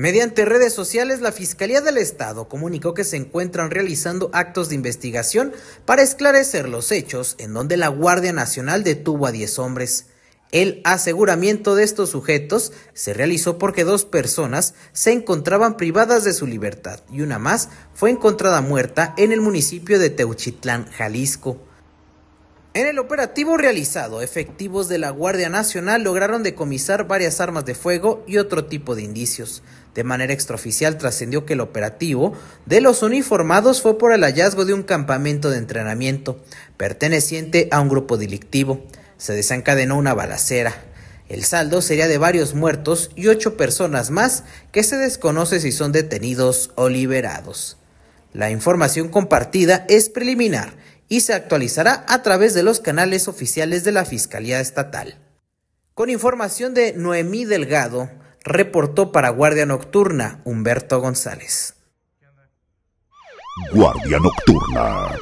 Mediante redes sociales, la Fiscalía del Estado comunicó que se encuentran realizando actos de investigación para esclarecer los hechos en donde la Guardia Nacional detuvo a 10 hombres. El aseguramiento de estos sujetos se realizó porque dos personas se encontraban privadas de su libertad y una más fue encontrada muerta en el municipio de Teuchitlán, Jalisco. En el operativo realizado, efectivos de la Guardia Nacional lograron decomisar varias armas de fuego y otro tipo de indicios. De manera extraoficial trascendió que el operativo de los uniformados fue por el hallazgo de un campamento de entrenamiento perteneciente a un grupo delictivo. Se desencadenó una balacera. El saldo sería de varios muertos y ocho personas más que se desconoce si son detenidos o liberados. La información compartida es preliminar y se actualizará a través de los canales oficiales de la Fiscalía Estatal. Con información de Noemí Delgado, reportó para Guardia Nocturna Humberto González. Guardia Nocturna.